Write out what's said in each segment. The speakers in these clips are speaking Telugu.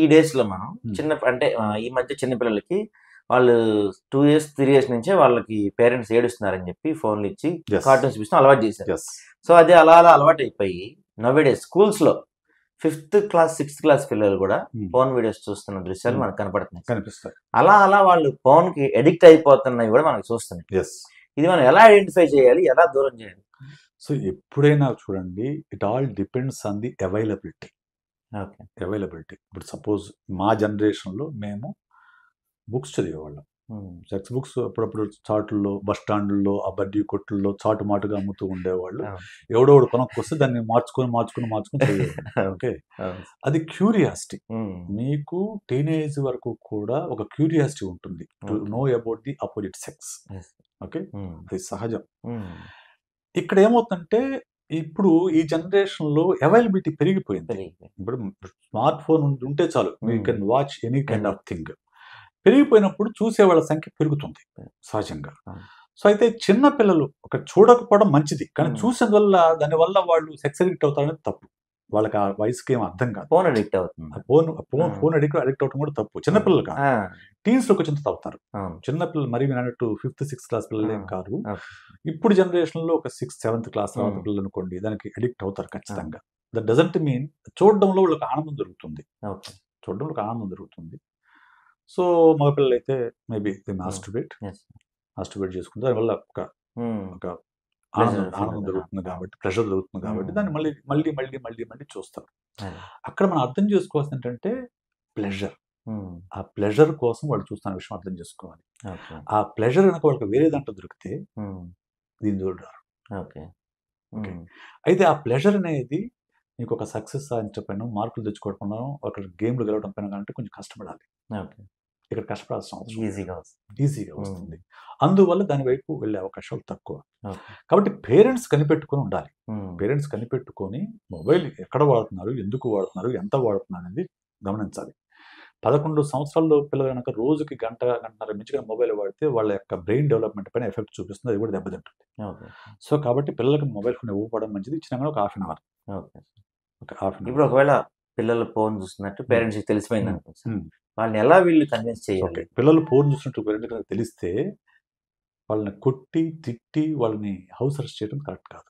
ఈ డేస్ లో మనం చిన్న అంటే ఈ మధ్య చిన్నపిల్లలకి వాళ్ళు టూ ఇయర్స్ త్రీ ఇయర్స్ నుంచే వాళ్ళకి పేరెంట్స్ ఏడుస్తున్నారని చెప్పి ఫోన్లు ఇచ్చి కార్టూన్స్ చూపిస్తూ అలవాటు చేశారు సో అది అలా అలా అలవాటు అయిపోయి నవ్వేడే లో ఫిఫ్త్ క్లాస్ సిక్స్త్ క్లాస్ పిల్లలు కూడా ఫోన్ వీడియోస్ చూస్తున్న దృశ్యాలు మనకు కనపడుతున్నాయి కనిపిస్తాయి అలా అలా వాళ్ళు ఫోన్ కి అడిక్ట్ అయిపోతున్నాయి కూడా మనకు చూస్తున్నాయి ఇది మనం ఎలా ఐడెంటిఫై చేయాలి ఎలా దూరం చేయాలి సో ఎప్పుడైనా చూడండి it all depends on the availability availability ఇప్పుడు సపోజ్ మా జనరేషన్లో మేము బుక్స్ చదివేవాళ్ళం సెక్స్ బుక్స్ అప్పుడప్పుడు చాటుల్లో బస్ స్టాండ్లో ఆ బడ్డీ కొట్టుల్లో చాటు మాటుగా అమ్ముతూ ఉండేవాళ్ళు ఎవడో ఒకడు కొనక్కొస్తే దాన్ని మార్చుకొని మార్చుకొని మార్చుకొని ఓకే అది క్యూరియాసిటీ మీకు టీనేజ్ వరకు కూడా ఒక క్యూరియాసిటీ ఉంటుంది to know about the opposite sex okay అది సహజం ఇక్కడ ఏమవుతుందంటే ఇప్పుడు ఈ జనరేషన్లో అవైలబిలిటీ పెరిగిపోయింది ఇప్పుడు స్మార్ట్ ఫోన్ ఉంటే చాలు you can watch any kind of thing పెరిగిపోయినప్పుడు చూసే వాళ్ళ సంఖ్య పెరుగుతుంది సహజంగా సో అయితే చిన్న పిల్లలు ఒక చూడకపోవడం మంచిది కానీ చూసిన వల్ల దానివల్ల వాళ్ళు సెక్స్ అడిక్ట్ అవుతారనేది తప్పు వాళ్ళకి ఆ వయసుకి ఏం అర్థం కాదు ఫోన్ అడిక్ట్ అవుతుంది phone phone phone addict addict అవడం కూడా తప్పు చిన్నపిల్లలు కాదు టీన్స్ లో కొంచెం తవ్వుతారు చిన్నపిల్లలు మీరు అన్నట్టు ఫిఫ్త్ సిక్స్త్ క్లాస్ పిల్లలు ఏం కాదు ఇప్పుడు జనరేషన్ లో ఒక సిక్స్త్ సెవెంత్ క్లాస్ తర్వాత పిల్లలు అనుకోండి దానికి అడిక్ట్ అవుతారు ఖచ్చితంగా దట్ డజంట్ మీన్ చూడడంలో వాళ్ళకి ఆనందం దొరుకుతుంది చూడడంలో ఆనందం దొరుకుతుంది సో మగపిల్లలు అయితే మేబీ దే మాస్టివేట్ చేసుకుంటే చేసుకుంటారు దానివల్ల ఒక ఒక ఆనందం ఆనందం దొరుకుతుంది కాబట్టి ప్రెషర్ దొరుకుతుంది కాబట్టి దాన్ని మళ్ళీ మళ్ళీ మళ్ళీ మళ్ళీ మళ్ళీ చూస్తారు అక్కడ మనం అర్థం చేసుకోవాల్సింది ఏంటంటే ప్లెజర్ ఆ ప్లెజర్ కోసం వాళ్ళు చూస్తున్న విషయం అర్థం చేసుకోవాలి ఆ ప్లెజర్ కనుక వాళ్ళకి వేరే దాంట్లో దొరికితే దీన్ని చూడరు ఓకే అయితే ఆ ప్లెజర్ అనేది నీకు ఒక సక్సెస్ సాధించకపోయినా మార్కులు తెచ్చుకోవడం ఒక గేమ్లు గెలవడం పైన కంటే కొంచెం కష్టపడాలి ఓకే ఇక్కడ కష్టపడాల్సిన అవసరం ఈజీగా ఈజీగా hmm. వస్తుంది అందువల్ల దాని వైపు వెళ్ళే అవకాశాలు తక్కువ కాబట్టి పేరెంట్స్ కనిపెట్టుకొని ఉండాలి hmm. పేరెంట్స్ కనిపెట్టుకొని మొబైల్ ఎక్కడ వాడుతున్నారు ఎందుకు వాడుతున్నారు ఎంత వాడుతున్నారు అనేది గమనించాలి పదకొండు సంవత్సరాల్లో పిల్లలు కనుక రోజుకి గంట గంటన్నర మించిగా మొబైల్ వాడితే వాళ్ళ యొక్క బ్రెయిన్ డెవలప్మెంట్ పైన ఎఫెక్ట్ చూపిస్తుంది అది కూడా దెబ్బతింటుంది సో కాబట్టి పిల్లలకు మొబైల్ ఫోన్ ఇవ్వడం మంచిది ఇచ్చిన ఒక half an hour half an ఇప్పుడు ఒకవేళ పిల్లలు ఫోన్ చూస్తున్నట్టు hmm. పేరెంట్స్కి తెలిసిపోయింది అనుకోవచ్చు వాళ్ళని ఎలా వీళ్ళు కన్విన్స్ చేయాలి పిల్లలు ఫోన్ చూసినట్టు పేరెంట్ తెలిస్తే వాళ్ళని కొట్టి తిట్టి వాళ్ళని హౌస్ అరెస్ట్ చేయడం కరెక్ట్ కాదు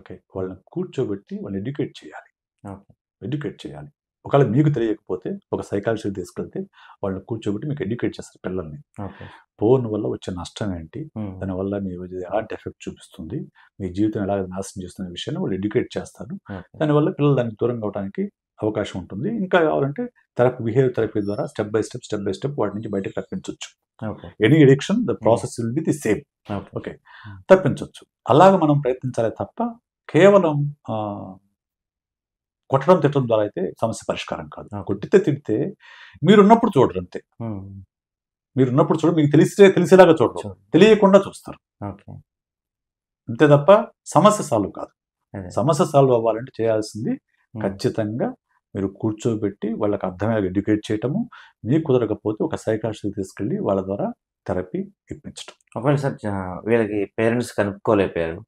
ఓకే వాళ్ళని కూర్చోబెట్టి వాళ్ళని ఎడ్యుకేట్ చేయాలి ఎడ్యుకేట్ చేయాలి ఒకవేళ మీకు తెలియకపోతే ఒక సైకాలజీ తీసుకెళ్తే వాళ్ళని కూర్చోబెట్టి మీకు ఎడ్యుకేట్ చేస్తారు పిల్లల్ని ఫోన్ వల్ల వచ్చే నష్టం ఏంటి దానివల్ల మీ ఎలాంటి ఎఫెక్ట్ చూపిస్తుంది మీ జీవితం ఎలా నాశనం చేస్తున్న విషయాన్ని వాళ్ళు ఎడ్యుకేట్ చేస్తారు దానివల్ల పిల్లలు దానికి దూరం కావడానికి అవకాశం ఉంటుంది ఇంకా కావాలంటే థెరపీ బిహేవియర్ థెరపీ ద్వారా step by step step by step వాటి నుంచి బయటకు తప్పించవచ్చు any addiction the process will be the same okay తప్పించవచ్చు అలాగ మనం ప్రయత్నించాలి తప్ప కేవలం కొట్టడం తిట్టడం ద్వారా అయితే సమస్య పరిష్కారం కాదు కొట్టితే తిడితే మీరున్నప్పుడు చూడరు అంతే మీరున్నప్పుడు చూడరు మీకు తెలిసే తెలిసేలాగా చూడరు తెలియకుండా చూస్తారు అంతే తప్ప సమస్య సాల్వ్ కాదు సమస్య సాల్వ్ అవ్వాలంటే చేయాల్సింది ఖచ్చితంగా మీరు కూర్చోబెట్టి వాళ్ళకి అర్థమయ్యేలా ఎడ్యుకేట్ చేయటము మీకు కుదరకపోతే ఒక సైకాలజిస్ట్ తీసుకెళ్ళి వాళ్ళ ద్వారా థెరపీ ఇప్పించడం ఒకవేళ సార్ వీళ్ళకి పేరెంట్స్ కనుక్కోలేకపోయారు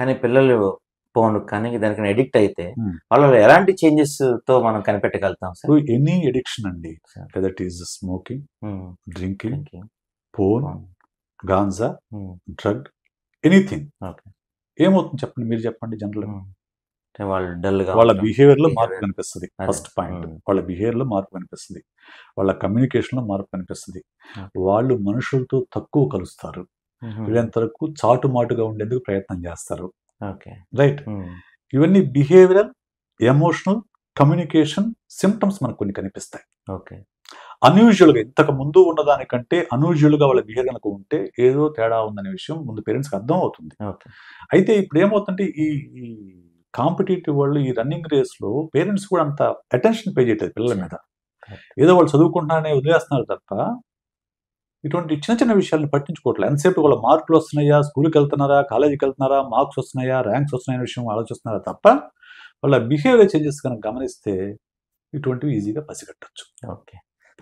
కానీ పిల్లలు పోను కానీ దానికి ఎడిక్ట్ అయితే వాళ్ళ ఎలాంటి చేంజెస్ తో మనం కనిపెట్టగలుగుతాం సార్ ఎనీ ఎడిక్షన్ అండి that is smoking drinking phone ganja drug anything ఏమవుతుంది చెప్పండి మీరు చెప్పండి జనరల్ వాళ్ళు డల్గా వాళ్ళ బిహేవియర్లో మార్పు కనిపిస్తుంది ఫస్ట్ పాయింట్ వాళ్ళ బిహేవియర్లో మార్పు కనిపిస్తుంది వాళ్ళ కమ్యూనికేషన్లో మార్పు కనిపిస్తుంది వాళ్ళు మనుషులతో తక్కువ కలుస్తారు వీళ్ళంతవరకు చాటుమాటుగా ఉండేందుకు ప్రయత్నం చేస్తారు రైట్ ఇవన్నీ బిహేవియరల్ ఎమోషనల్ కమ్యూనికేషన్ సిమ్టమ్స్ మనకు కొన్ని కనిపిస్తాయి ఓకే అన్యూజువల్గా ఇంతకు ముందు ఉన్నదానికంటే అన్యూజువల్గా వాళ్ళ బిహేవియర్ కనుక ఉంటే ఏదో తేడా ఉందనే విషయం ముందు పేరెంట్స్కి అర్థం అవుతుంది అయితే ఇప్పుడు ఏమవుతుందంటే ఈ కాంపిటేటివ్ వాళ్ళు ఈ రన్నింగ్ రేస్ లో పేరెంట్స్ కూడా అంత అటెన్షన్ పే చేయట్లేదు పిల్లల మీద ఏదో వాళ్ళు చదువుకుంటున్నారనే వదిలేస్తున్నారు తప్ప ఇటువంటి చిన్న చిన్న విషయాలను పట్టించుకోవట్లేదు ఎంతసేపు వాళ్ళ మార్కులు వస్తున్నాయా స్కూల్కి వెళ్తున్నారా కాలేజీకి వెళ్తున్నారా మార్క్స్ వస్తున్నాయా ర్యాంక్స్ వస్తున్నాయనే విషయం ఆలోచిస్తున్నారా తప్ప వాళ్ళ బిహేవియర్ చేంజెస్ కనుక గమనిస్తే ఇటువంటివి ఈజీగా పసిగట్టచ్చు okay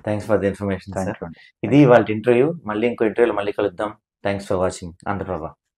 thanks for the information ఇది వాళ్ళ ఇంటర్వ్యూ మళ్ళీ ఇంకో ఇంటర్వ్యూలో మళ్ళీ కలుద్దాం థ్యాంక్స్ ఫర్ వాచింగ్ ఆంధ్రప్రభ